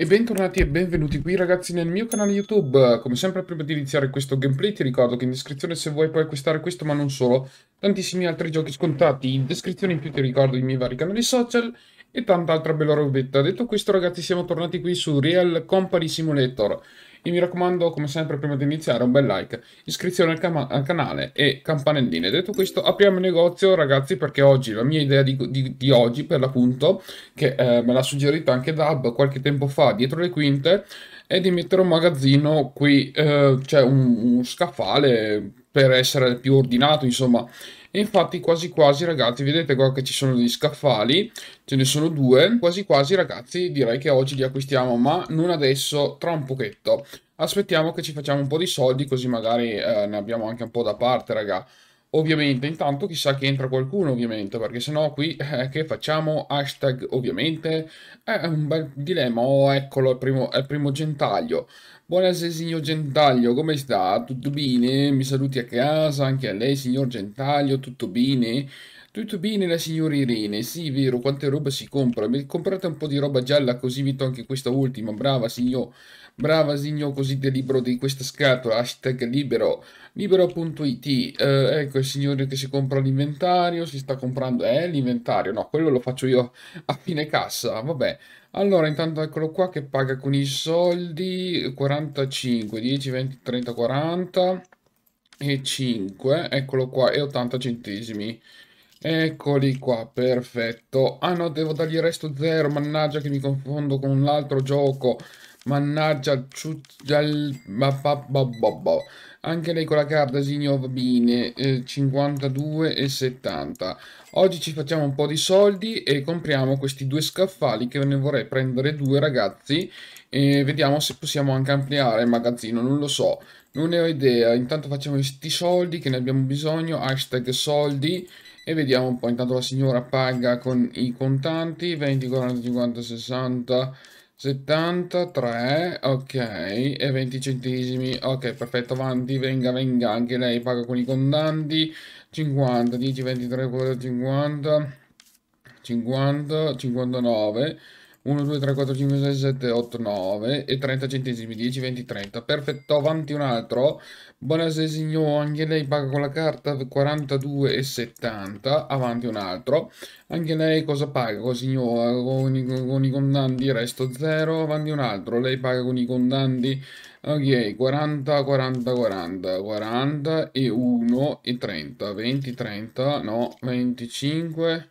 E bentornati e benvenuti qui ragazzi nel mio canale YouTube. Come sempre prima di iniziare questo gameplay ti ricordo che in descrizione se vuoi puoi acquistare questo ma non solo, tantissimi altri giochi scontati, in descrizione in più ti ricordo i miei vari canali social e tanta altra bella robetta. Detto questo ragazzi siamo tornati qui su Real Company Simulator. E mi raccomando, come sempre, prima di iniziare, un bel like, iscrizione al, al canale e campanelline. Detto questo, apriamo il negozio, ragazzi, perché oggi la mia idea di, di, di oggi, per l'appunto, che eh, me l'ha suggerita anche Dab qualche tempo fa, dietro le quinte, è di mettere un magazzino qui, eh, cioè un, un scaffale per essere più ordinato, insomma, e infatti quasi quasi ragazzi, vedete qua che ci sono degli scaffali, ce ne sono due, quasi quasi ragazzi direi che oggi li acquistiamo, ma non adesso, tra un pochetto. Aspettiamo che ci facciamo un po' di soldi così magari eh, ne abbiamo anche un po' da parte ragazzi. Ovviamente, intanto chissà che entra qualcuno, ovviamente, perché sennò qui eh, che facciamo? Hashtag ovviamente è un bel dilemma. Oh, eccolo, è il primo, è il primo gentaglio. Buonasera, signor Gentaglio, come sta? Tutto bene? Mi saluti a casa, anche a lei, signor Gentaglio, tutto bene? Tutto bene la signora Irene, sì, vero, quante roba si compra? Mi comprate un po' di roba gialla così vi do anche questa ultima, brava signor. Brava Signo, così te libero di questa scatola, hashtag libero, libero.it, eh, ecco il signore che si compra l'inventario, si sta comprando, eh, l'inventario, no, quello lo faccio io a fine cassa, vabbè, allora intanto eccolo qua che paga con i soldi, 45, 10, 20, 30, 40 e 5, eccolo qua, e 80 centesimi, Eccoli qua, perfetto. Ah no, devo dargli il resto 0, mannaggia che mi confondo con l'altro gioco. Mannaggia, il anche lei con la carta, signor Bine, eh, 52 e 70. Oggi ci facciamo un po' di soldi e compriamo questi due scaffali che ne vorrei prendere due ragazzi e vediamo se possiamo anche ampliare il magazzino, non lo so, non ne ho idea. Intanto facciamo questi soldi che ne abbiamo bisogno, hashtag soldi e vediamo un po'. Intanto la signora paga con i contanti, 20, 40, 50, 60... 73, ok, e 20 centesimi, ok, perfetto, avanti, venga, venga, anche lei paga con i contanti, 50, 10, 23, 50, 50, 59, 1, 2, 3, 4, 5, 6, 7, 8, 9 e 30 centesimi, 10, 20, 30. Perfetto, avanti un altro. Buonasera signore, anche lei paga con la carta 42,70. Avanti un altro. Anche lei cosa paga signora? Con i, con i condanti resto 0. Avanti un altro. Lei paga con i condanti. Ok, 40, 40, 40, 40 e 1 e 30, 20, 30, no, 25.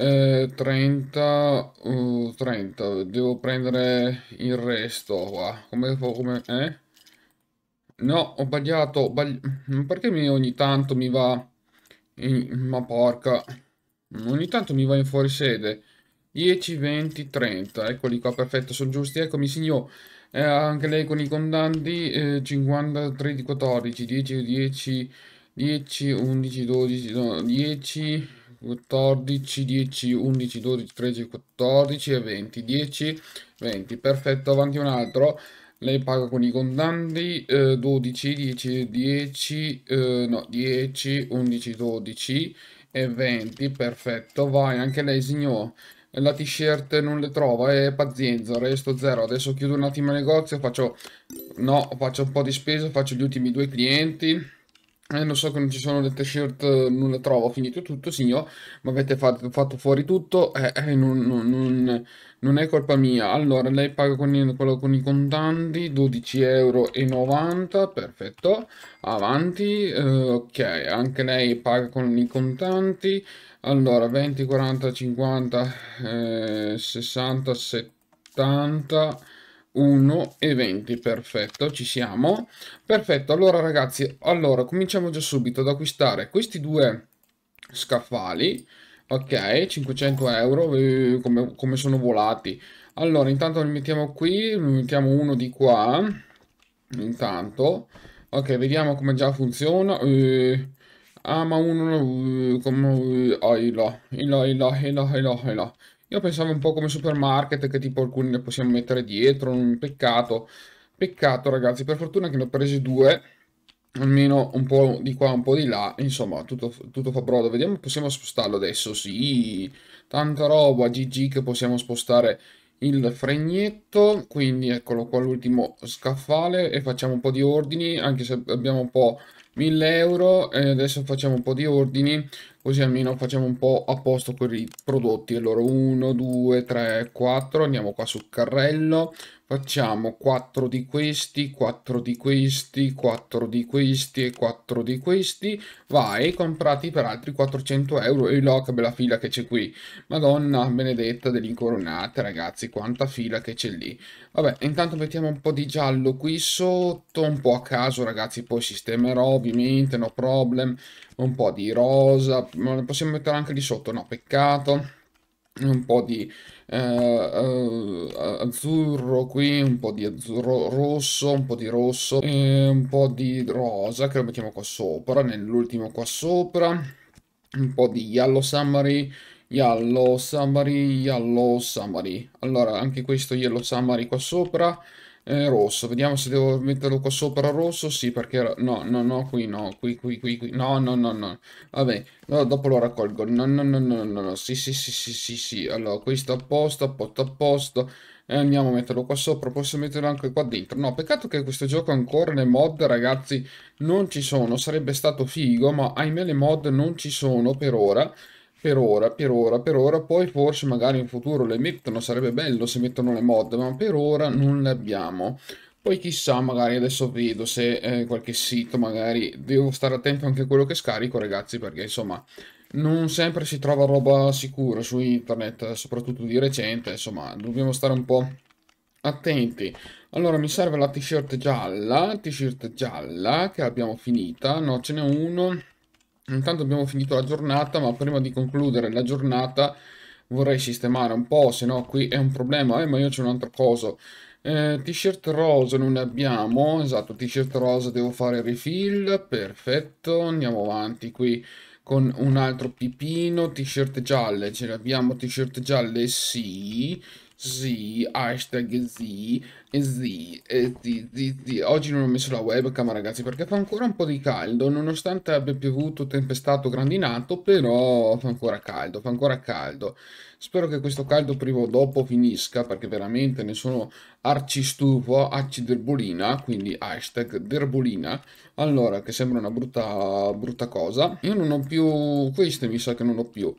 Eh, 30, uh, 30, devo prendere il resto qua, come, come, eh? No, ho sbagliato, bagli... perché mi, ogni tanto mi va, in... ma porca, ogni tanto mi va in fuorisede, 10, 20, 30, eccoli qua, perfetto, sono giusti, eccomi signor, eh, anche lei con i condanti, eh, 53 di 14, 10, 10, 10, 11, 12, no, 10... 14, 10, 11, 12, 13, 14 e 20, 10, 20, perfetto, avanti un altro, lei paga con i contanti, eh, 12, 10, 10, eh, no, 10, 11, 12 e 20, perfetto, vai, anche lei signor, la t-shirt non le trova e eh, pazienza, resto zero, adesso chiudo un attimo il negozio, faccio, no, faccio un po' di spesa, faccio gli ultimi due clienti, eh, lo so che non ci sono le t-shirt, eh, non le trovo, ho finito tutto, signor, mi avete fatto, fatto, fuori tutto, eh, eh, non, non, non, non, è colpa mia. Allora, lei paga con, il, con i contanti, 12,90 euro, perfetto, avanti, eh, ok, anche lei paga con i contanti, allora, 20, 40, 50, 60, 70... 1 e 20, perfetto, ci siamo. Perfetto, allora ragazzi, allora cominciamo già subito ad acquistare questi due scaffali. Ok, 500 euro, eh, come, come, sono volati. Allora, intanto ne mettiamo qui, ne mettiamo uno di qua. Intanto. Ok, vediamo come già funziona. Eh, ah, ma uno... Eh, come... Oh, eh, ah, ilo, ilo, ilo, ilo, ilo, là. Io pensavo un po' come supermarket, che tipo alcuni ne possiamo mettere dietro, un peccato. Peccato ragazzi, per fortuna che ne ho presi due, almeno un po' di qua, un po' di là, insomma, tutto, tutto fa brodo. Vediamo, possiamo spostarlo adesso, sì, tanta roba, GG che possiamo spostare il fregnetto, quindi eccolo qua l'ultimo scaffale e facciamo un po' di ordini, anche se abbiamo un po' 1000 euro e adesso facciamo un po' di ordini così almeno facciamo un po' a posto con i prodotti allora 1 2 3 4 andiamo qua sul carrello facciamo 4 di questi 4 di questi 4 di questi e 4 di questi vai comprati per altri 400 euro e là che bella fila che c'è qui madonna benedetta dell'incoronata ragazzi quanta fila che c'è lì vabbè intanto mettiamo un po' di giallo qui sotto un po' a caso ragazzi poi sistemerò movimento, no problem, un po' di rosa, possiamo mettere anche di sotto, no peccato, un po' di eh, eh, azzurro qui, un po' di azzurro rosso, un po' di rosso, e un po' di rosa che lo mettiamo qua sopra, nell'ultimo qua sopra, un po' di yellow summary, yellow summary, yellow summary. Allora anche questo yellow summary qua sopra, eh, rosso. Vediamo se devo metterlo qua sopra rosso. Sì, perché... No, no, no, qui no. Qui, qui, qui, qui. No, no, no, no. Vabbè, no, dopo lo raccolgo. No, no, no, no, no, no. Sì, sì, sì, sì, sì, sì. Allora, questo a posto, a posto, a posto. E eh, andiamo a metterlo qua sopra. Posso metterlo anche qua dentro. No, peccato che questo gioco ancora le mod, ragazzi, non ci sono. Sarebbe stato figo, ma ahimè le mod non ci sono per ora. Per ora, per ora, per ora, poi forse magari in futuro le mettono, sarebbe bello se mettono le mod, ma per ora non le abbiamo. Poi chissà, magari adesso vedo se eh, qualche sito, magari devo stare attento anche a quello che scarico, ragazzi, perché insomma non sempre si trova roba sicura su internet, soprattutto di recente, insomma dobbiamo stare un po' attenti. Allora mi serve la t-shirt gialla, t-shirt gialla che abbiamo finita, no ce n'è uno Intanto abbiamo finito la giornata, ma prima di concludere la giornata vorrei sistemare un po', se no qui è un problema. Eh, ma io c'è un'altra cosa. Eh, t-shirt rosa non ne abbiamo, esatto, t-shirt rosa devo fare refill, perfetto, andiamo avanti qui con un altro pipino, t-shirt gialle, ce l'abbiamo t-shirt gialle, sì, sì, hashtag sì, sì, eh, sì, sì, sì. Oggi non ho messo la webcam ragazzi perché fa ancora un po' di caldo, nonostante abbia piovuto, tempestato, grandinato, però fa ancora caldo, fa ancora caldo. Spero che questo caldo prima o dopo finisca perché veramente ne sono arcistufo, stufo, derbolina, quindi hashtag derbolina. Allora, che sembra una brutta, brutta cosa. Io non ho più, queste mi sa che non ho più.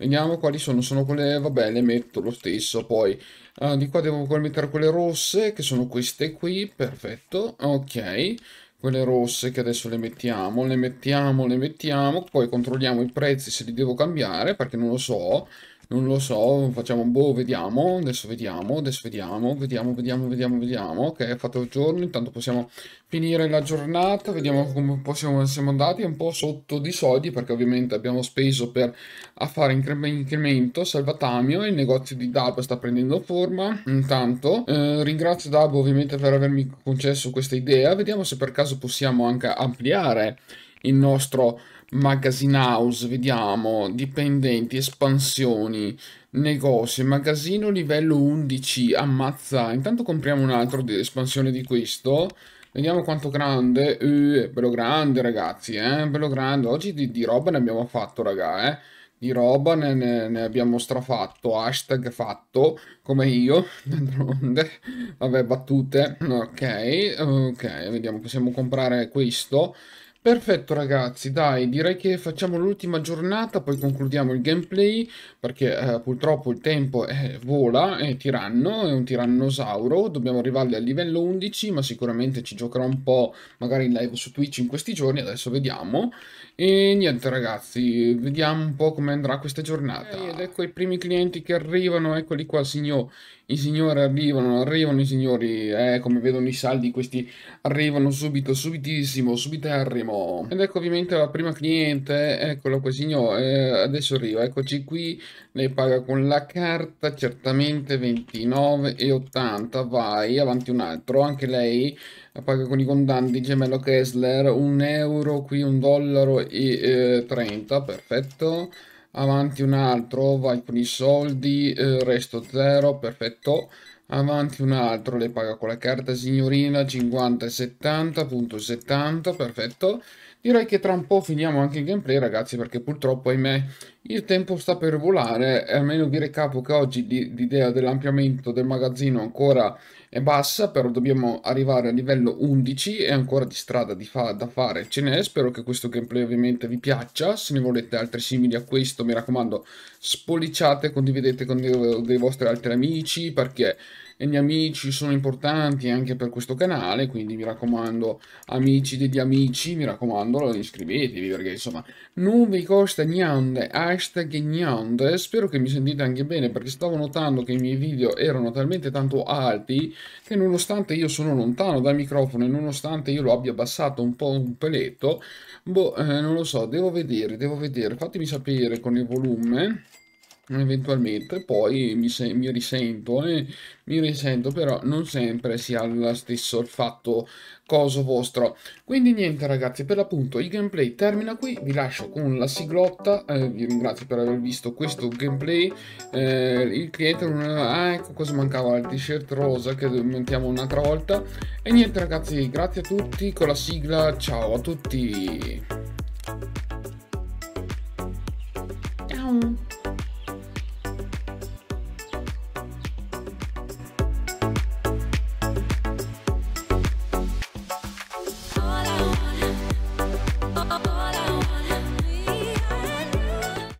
Vediamo quali sono, sono quelle, vabbè le metto lo stesso, poi uh, di qua devo mettere quelle rosse che sono queste qui, perfetto, ok, quelle rosse che adesso le mettiamo, le mettiamo, le mettiamo, poi controlliamo i prezzi se li devo cambiare perché non lo so, non lo so, facciamo un boh, vediamo, adesso vediamo, adesso vediamo, vediamo, vediamo, vediamo, vediamo, ok, è fatto il giorno, intanto possiamo finire la giornata, vediamo come possiamo, siamo andati un po' sotto di soldi perché ovviamente abbiamo speso per affare incremento, salvatamio, il negozio di Dabo sta prendendo forma, intanto eh, ringrazio Dabo ovviamente per avermi concesso questa idea, vediamo se per caso possiamo anche ampliare il nostro magazine house, vediamo, dipendenti, espansioni, negozi, magazzino livello 11, ammazza. Intanto compriamo un altro di espansione di questo. Vediamo quanto grande, uh, bello grande ragazzi, eh, bello grande. Oggi di, di roba ne abbiamo fatto, raga, eh. Di roba ne, ne, ne abbiamo strafatto, hashtag fatto, come io, d'altronde. Vabbè, battute. Ok, ok, vediamo, possiamo comprare questo. Perfetto ragazzi, dai, direi che facciamo l'ultima giornata, poi concludiamo il gameplay, perché eh, purtroppo il tempo è, eh, vola, è tiranno, è un tirannosauro, dobbiamo arrivare al livello 11, ma sicuramente ci giocherò un po' magari in live su Twitch in questi giorni, adesso vediamo. E niente ragazzi, vediamo un po' come andrà questa giornata. Ed ecco i primi clienti che arrivano, eccoli qua signor i signori arrivano, arrivano i signori, eh, come vedono i saldi questi arrivano subito, subitissimo, subiterrimo. Ed ecco ovviamente la prima cliente, eccolo qua signore, eh, adesso arriva, eccoci qui, lei paga con la carta, certamente 29,80, vai, avanti un altro, anche lei paga con i condanti, gemello Kessler, un euro qui, un dollaro e eh, 30, perfetto avanti un altro, vai con i soldi, eh, resto zero, perfetto, avanti un altro, le paga con la carta signorina, 50 e 70, punto 70, perfetto, Direi che tra un po' finiamo anche il gameplay ragazzi perché purtroppo ahimè il tempo sta per volare e almeno vi recapo che oggi l'idea dell'ampliamento del magazzino ancora è bassa però dobbiamo arrivare a livello 11 e ancora di strada di fa da fare ce n'è spero che questo gameplay ovviamente vi piaccia se ne volete altri simili a questo mi raccomando spolliciate condividete con dei vostri altri amici perché e gli amici sono importanti anche per questo canale, quindi mi raccomando, amici degli amici, mi raccomando, iscrivetevi perché insomma non vi costa niente, hashtag niente, spero che mi sentite anche bene perché stavo notando che i miei video erano talmente tanto alti che nonostante io sono lontano dal microfono e nonostante io lo abbia abbassato un po' un peletto, boh, eh, non lo so, devo vedere, devo vedere, fatemi sapere con il volume eventualmente poi mi, se- mi risento e eh, mi risento però non sempre sia lo stesso fatto coso vostro quindi niente ragazzi per l'appunto il gameplay termina qui vi lascio con la siglotta eh, vi ringrazio per aver visto questo gameplay eh, il cliente non ah, ecco cosa mancava il t-shirt rosa che mettiamo un'altra volta e niente ragazzi grazie a tutti con la sigla ciao a tutti